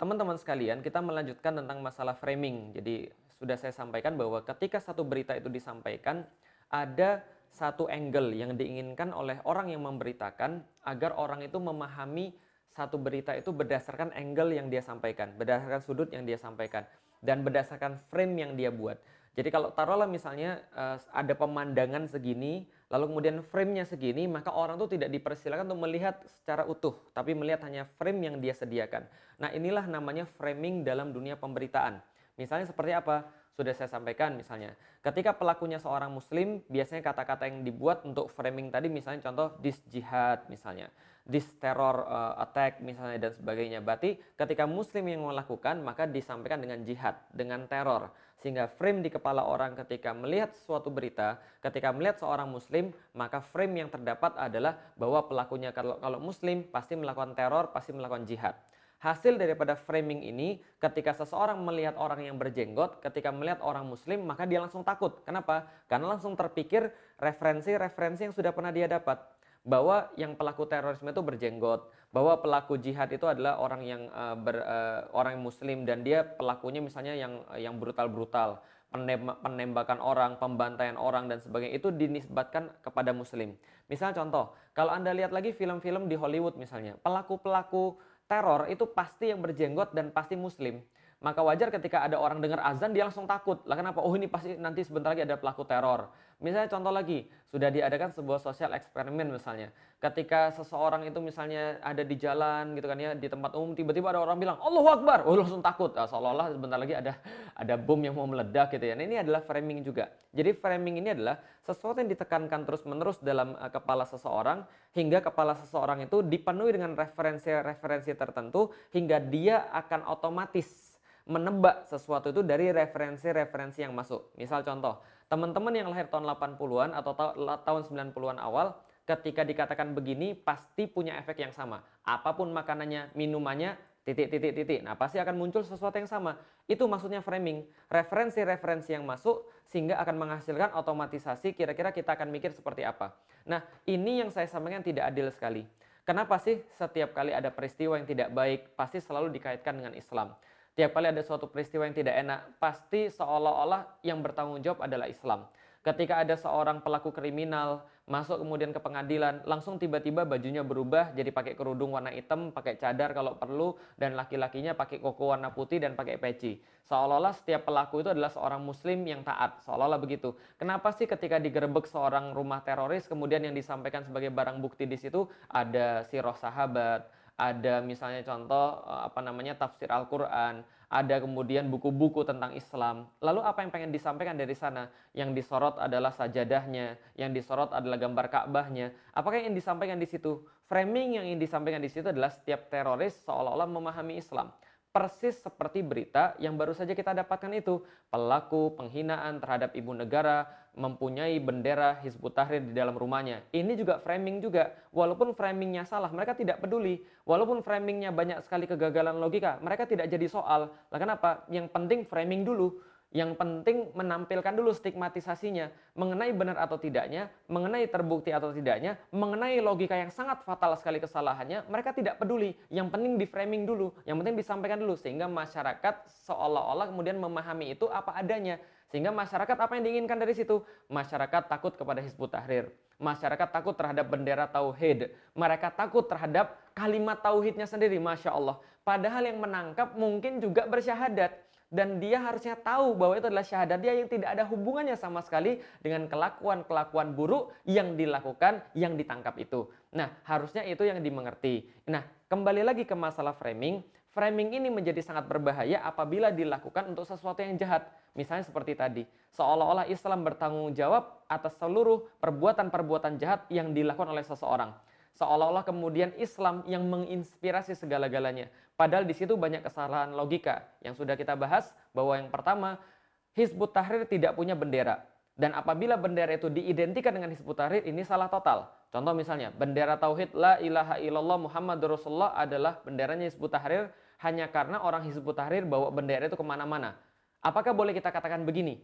Teman-teman sekalian, kita melanjutkan tentang masalah framing. Jadi, sudah saya sampaikan bahwa ketika satu berita itu disampaikan, ada satu angle yang diinginkan oleh orang yang memberitakan agar orang itu memahami satu berita itu berdasarkan angle yang dia sampaikan, berdasarkan sudut yang dia sampaikan, dan berdasarkan frame yang dia buat. Jadi kalau taruhlah misalnya eh, ada pemandangan segini, lalu kemudian framenya segini, maka orang itu tidak dipersilakan untuk melihat secara utuh, tapi melihat hanya frame yang dia sediakan. Nah inilah namanya framing dalam dunia pemberitaan. Misalnya seperti apa? Sudah saya sampaikan misalnya, ketika pelakunya seorang muslim, biasanya kata-kata yang dibuat untuk framing tadi misalnya contoh dis jihad misalnya, dis terror uh, eh, attack misalnya dan sebagainya. Berarti ketika muslim yang melakukan maka disampaikan dengan jihad, dengan teror. Sehingga frame di kepala orang ketika melihat suatu berita, ketika melihat seorang muslim, maka frame yang terdapat adalah bahwa pelakunya kalau kalau muslim pasti melakukan teror, pasti melakukan jihad. Hasil daripada framing ini, ketika seseorang melihat orang yang berjenggot, ketika melihat orang Muslim, maka dia langsung takut. Kenapa? Karena langsung terpikir referensi-referensi yang sudah pernah dia dapat bahwa yang pelaku terorisme itu berjenggot, bahwa pelaku jihad itu adalah orang yang uh, ber, uh, orang muslim dan dia pelakunya misalnya yang eh, yang brutal-brutal, penembakan orang, pembantaian orang dan sebagainya itu dinisbatkan kepada muslim. Misalnya contoh, kalau Anda lihat lagi film-film di Hollywood misalnya, pelaku-pelaku teror itu pasti yang berjenggot dan pasti muslim maka wajar ketika ada orang dengar azan dia langsung takut. Lah kenapa? Oh ini pasti nanti sebentar lagi ada pelaku teror. Misalnya contoh lagi, sudah diadakan sebuah sosial eksperimen misalnya. Ketika seseorang itu misalnya ada di jalan gitu kan ya, di tempat umum tiba-tiba ada orang bilang Allahu Akbar, oh langsung takut. Nah, seolah-olah sebentar lagi ada ada bom yang mau meledak gitu ya. Nah, ini adalah framing juga. Jadi framing ini adalah sesuatu yang ditekankan terus-menerus dalam uh, kepala seseorang hingga kepala seseorang itu dipenuhi dengan referensi-referensi tertentu hingga dia akan otomatis menebak sesuatu itu dari referensi-referensi yang masuk. Misal contoh, teman-teman yang lahir tahun 80-an atau ta tahun 90-an awal, ketika dikatakan begini pasti punya efek yang sama. Apapun makanannya, minumannya, titik-titik-titik. Nah, pasti akan muncul sesuatu yang sama. Itu maksudnya framing. Referensi-referensi yang masuk sehingga akan menghasilkan otomatisasi kira-kira kita akan mikir seperti apa. Nah, ini yang saya sampaikan tidak adil sekali. Kenapa sih setiap kali ada peristiwa yang tidak baik pasti selalu dikaitkan dengan Islam? Tiap kali ada suatu peristiwa yang tidak enak, pasti seolah-olah yang bertanggung jawab adalah Islam. Ketika ada seorang pelaku kriminal masuk kemudian ke pengadilan, langsung tiba-tiba bajunya berubah jadi pakai kerudung warna hitam, pakai cadar kalau perlu, dan laki-lakinya pakai koko warna putih dan pakai peci. Seolah-olah setiap pelaku itu adalah seorang muslim yang taat, seolah-olah begitu. Kenapa sih ketika digerebek seorang rumah teroris, kemudian yang disampaikan sebagai barang bukti di situ ada si sahabat, ada misalnya contoh eh, apa namanya tafsir Al-Qur'an, ada kemudian buku-buku tentang Islam. Lalu apa yang pengen disampaikan dari sana? Yang disorot adalah sajadahnya, yang disorot adalah gambar Ka'bahnya. Apakah yang disampaikan di situ? Framing yang ingin disampaikan di situ adalah setiap teroris seolah-olah memahami Islam persis seperti berita yang baru saja kita dapatkan itu. Pelaku penghinaan terhadap ibu negara mempunyai bendera Hizbut Tahrir di dalam rumahnya. Ini juga framing juga. Walaupun framingnya salah, mereka tidak peduli. Walaupun framingnya banyak sekali kegagalan logika, mereka tidak jadi soal. Lah kenapa? Yang penting framing dulu yang penting menampilkan dulu stigmatisasinya mengenai benar atau tidaknya, mengenai terbukti atau tidaknya, mengenai logika yang sangat fatal sekali kesalahannya, mereka tidak peduli. Yang penting di framing dulu, yang penting disampaikan dulu sehingga masyarakat seolah-olah kemudian memahami itu apa adanya. Sehingga masyarakat apa yang diinginkan dari situ? Masyarakat takut kepada Hizbut Tahrir. Masyarakat takut terhadap bendera tauhid. Mereka takut terhadap kalimat tauhidnya sendiri, masya Allah. Padahal yang menangkap mungkin juga bersyahadat dan dia harusnya tahu bahwa itu adalah syahadat dia yang tidak ada hubungannya sama sekali dengan kelakuan-kelakuan buruk yang dilakukan yang ditangkap itu. Nah, harusnya itu yang dimengerti. Nah, kembali lagi ke masalah framing, framing ini menjadi sangat berbahaya apabila dilakukan untuk sesuatu yang jahat. Misalnya seperti tadi, seolah-olah Islam bertanggung jawab atas seluruh perbuatan-perbuatan jahat yang dilakukan oleh seseorang seolah-olah kemudian Islam yang menginspirasi segala-galanya. Padahal di situ banyak kesalahan logika yang sudah kita bahas bahwa yang pertama Hizbut Tahrir tidak punya bendera. Dan apabila bendera itu diidentikan dengan Hizbut Tahrir ini salah total. Contoh misalnya bendera tauhid la ilaha illallah Muhammad Rasulullah adalah benderanya Hizbut Tahrir hanya karena orang Hizbut Tahrir bawa bendera itu kemana-mana. Apakah boleh kita katakan begini?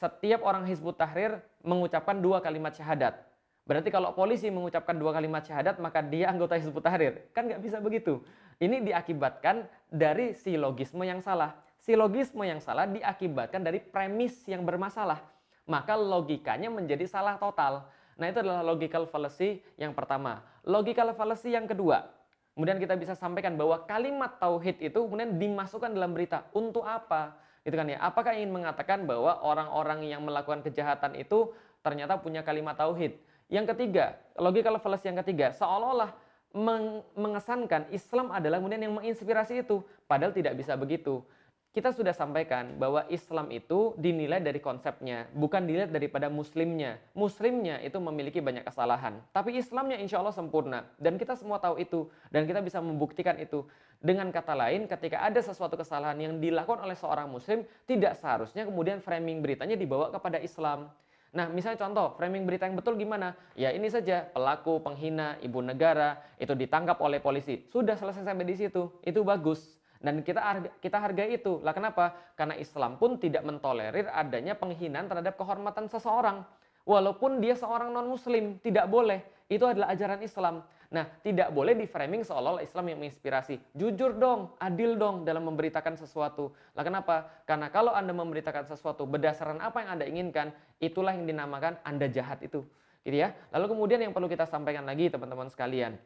Setiap orang Hizbut Tahrir mengucapkan dua kalimat syahadat Berarti kalau polisi mengucapkan dua kalimat syahadat maka dia anggota Hizbut Tahrir. Kan nggak bisa begitu. Ini diakibatkan dari silogisme yang salah. Silogisme yang salah diakibatkan dari premis yang bermasalah. Maka logikanya menjadi salah total. Nah itu adalah logical fallacy yang pertama. Logical fallacy yang kedua. Kemudian kita bisa sampaikan bahwa kalimat tauhid itu kemudian dimasukkan dalam berita. Untuk apa? Gitu kan ya. Apakah ingin mengatakan bahwa orang-orang yang melakukan kejahatan itu ternyata punya kalimat tauhid? Yang ketiga, logika fallacy yang ketiga, seolah-olah meng mengesankan Islam adalah kemudian yang menginspirasi itu, padahal tidak bisa begitu. Kita sudah sampaikan bahwa Islam itu dinilai dari konsepnya, bukan dilihat daripada muslimnya. Muslimnya itu memiliki banyak kesalahan, tapi Islamnya insya Allah sempurna. Dan kita semua tahu itu, dan kita bisa membuktikan itu. Dengan kata lain, ketika ada sesuatu kesalahan yang dilakukan oleh seorang muslim, tidak seharusnya kemudian framing beritanya dibawa kepada Islam Nah, misalnya contoh framing berita yang betul gimana? Ya ini saja pelaku penghina ibu negara itu ditangkap oleh polisi. Sudah selesai sampai di situ. Itu bagus. Dan kita harga, kita hargai itu. Lah kenapa? Karena Islam pun tidak mentolerir adanya penghinaan terhadap kehormatan seseorang. Walaupun dia seorang non muslim, tidak boleh. Itu adalah ajaran Islam. Nah, tidak boleh di framing seolah-olah Islam yang menginspirasi. Jujur dong, adil dong dalam memberitakan sesuatu. Lah kenapa? Karena kalau Anda memberitakan sesuatu berdasarkan apa yang Anda inginkan, itulah yang dinamakan Anda jahat itu. Gitu ya. Lalu kemudian yang perlu kita sampaikan lagi teman-teman sekalian.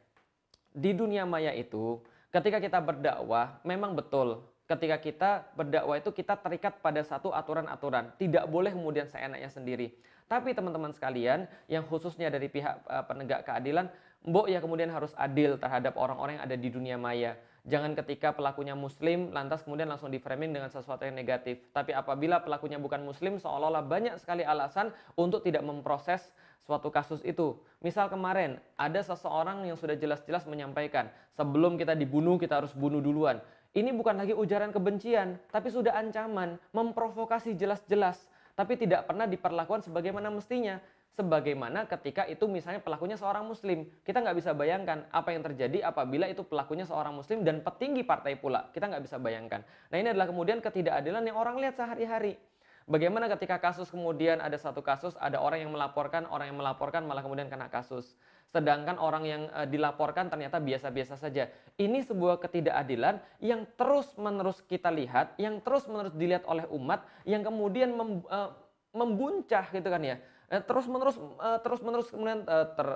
Di dunia maya itu, ketika kita berdakwah, memang betul ketika kita berdakwah itu kita terikat pada satu aturan-aturan. Tidak boleh kemudian seenaknya sendiri. Tapi teman-teman sekalian, yang khususnya dari pihak eh, penegak keadilan, Mbok ya kemudian harus adil terhadap orang-orang yang ada di dunia maya. Jangan ketika pelakunya muslim lantas kemudian langsung diframing dengan sesuatu yang negatif. Tapi apabila pelakunya bukan muslim seolah-olah banyak sekali alasan untuk tidak memproses suatu kasus itu. Misal kemarin ada seseorang yang sudah jelas-jelas menyampaikan sebelum kita dibunuh kita harus bunuh duluan. Ini bukan lagi ujaran kebencian tapi sudah ancaman memprovokasi jelas-jelas tapi tidak pernah diperlakukan sebagaimana mestinya sebagaimana ketika itu misalnya pelakunya seorang muslim. Kita nggak bisa bayangkan apa yang terjadi apabila itu pelakunya seorang muslim dan petinggi partai pula. Kita nggak bisa bayangkan. Nah ini adalah kemudian ketidakadilan yang orang lihat sehari-hari. Bagaimana ketika kasus kemudian ada satu kasus, ada orang yang melaporkan, orang yang melaporkan malah kemudian kena kasus. Sedangkan orang yang eh, dilaporkan ternyata biasa-biasa saja. Ini sebuah ketidakadilan yang terus-menerus kita lihat, yang terus-menerus dilihat oleh umat, yang kemudian mem, eh, membuncah gitu kan ya Eh, terus menerus eh, terus menerus kemudian eh, ter,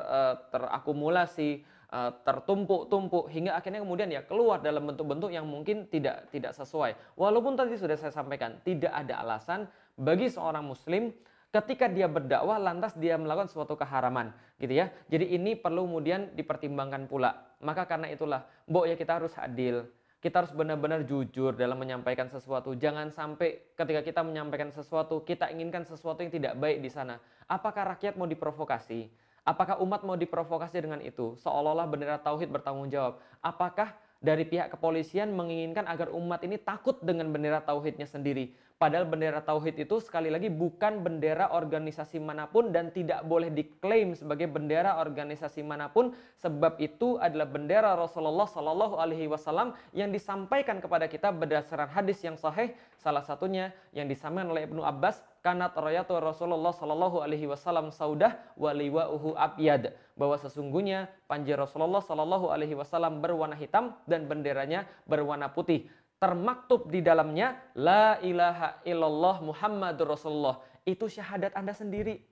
terakumulasi tertumpuk-tumpuk hingga akhirnya kemudian ya keluar dalam bentuk-bentuk yang mungkin tidak tidak sesuai walaupun tadi sudah saya sampaikan tidak ada alasan bagi seorang muslim ketika dia berdakwah lantas dia melakukan suatu keharaman gitu ya jadi ini perlu kemudian dipertimbangkan pula maka karena itulah mbok ya kita harus adil kita harus benar-benar jujur dalam menyampaikan sesuatu. Jangan sampai ketika kita menyampaikan sesuatu, kita inginkan sesuatu yang tidak baik di sana. Apakah rakyat mau diprovokasi? Apakah umat mau diprovokasi dengan itu? Seolah-olah bendera tauhid bertanggung jawab. Apakah dari pihak kepolisian menginginkan agar umat ini takut dengan bendera tauhidnya sendiri? Padahal bendera tauhid itu sekali lagi bukan bendera organisasi manapun dan tidak boleh diklaim sebagai bendera organisasi manapun sebab itu adalah bendera Rasulullah Shallallahu alaihi wasallam yang disampaikan kepada kita berdasarkan hadis yang sahih salah satunya yang disampaikan oleh Ibnu Abbas kanat rayatu Rasulullah Shallallahu alaihi wasallam saudah waliwa'uhu abiyad bahwa sesungguhnya panji Rasulullah Shallallahu alaihi wasallam berwarna hitam dan benderanya berwarna putih termaktub di dalamnya la ilaha illallah Muhammadur Rasulullah. Itu syahadat Anda sendiri.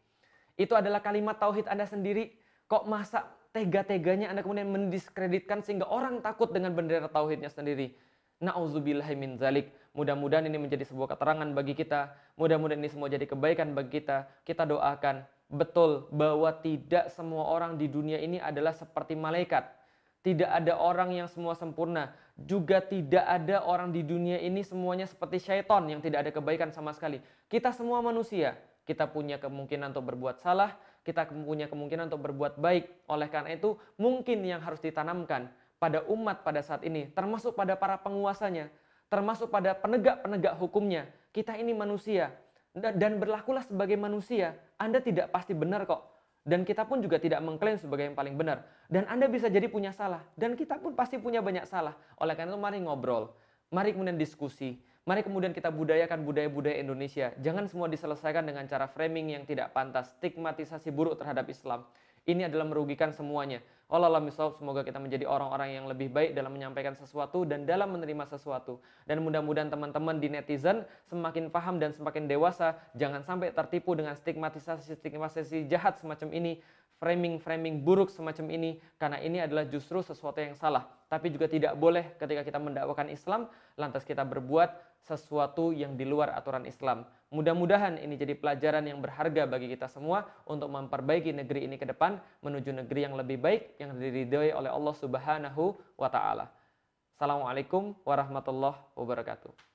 Itu adalah kalimat tauhid Anda sendiri. Kok masa tega-teganya Anda kemudian mendiskreditkan sehingga orang takut dengan bendera tauhidnya sendiri. Nauzubillahi min zalik. Mudah-mudahan ini menjadi sebuah keterangan bagi kita. Mudah-mudahan ini semua jadi kebaikan bagi kita. Kita doakan betul bahwa tidak semua orang di dunia ini adalah seperti malaikat. Tidak ada orang yang semua sempurna juga tidak ada orang di dunia ini semuanya seperti syaitan yang tidak ada kebaikan sama sekali. Kita semua manusia, kita punya kemungkinan untuk berbuat salah, kita punya kemungkinan untuk berbuat baik. Oleh karena itu, mungkin yang harus ditanamkan pada umat pada saat ini, termasuk pada para penguasanya, termasuk pada penegak-penegak hukumnya. Kita ini manusia dan berlakulah sebagai manusia. Anda tidak pasti benar kok. Dan kita pun juga tidak mengklaim sebagai yang paling benar. Dan Anda bisa jadi punya salah. Dan kita pun pasti punya banyak salah. Oleh karena itu mari ngobrol. Mari kemudian diskusi. Mari kemudian kita budayakan budaya-budaya Indonesia. Jangan semua diselesaikan dengan cara framing yang tidak pantas, stigmatisasi buruk terhadap Islam. Ini adalah merugikan semuanya. Allah Allah misal semoga kita menjadi orang-orang yang lebih baik dalam menyampaikan sesuatu dan dalam menerima sesuatu. Dan mudah-mudahan teman-teman di netizen semakin paham dan semakin dewasa. Jangan sampai tertipu dengan stigmatisasi-stigmatisasi jahat semacam ini. Framing-framing buruk semacam ini. Karena ini adalah justru sesuatu yang salah. Tapi juga tidak boleh ketika kita mendakwakan Islam lantas kita berbuat sesuatu yang di luar aturan Islam. Mudah-mudahan ini jadi pelajaran yang berharga bagi kita semua untuk memperbaiki negeri ini ke depan menuju negeri yang lebih baik yang diridhoi oleh Allah Subhanahu wa taala. Assalamualaikum warahmatullahi wabarakatuh.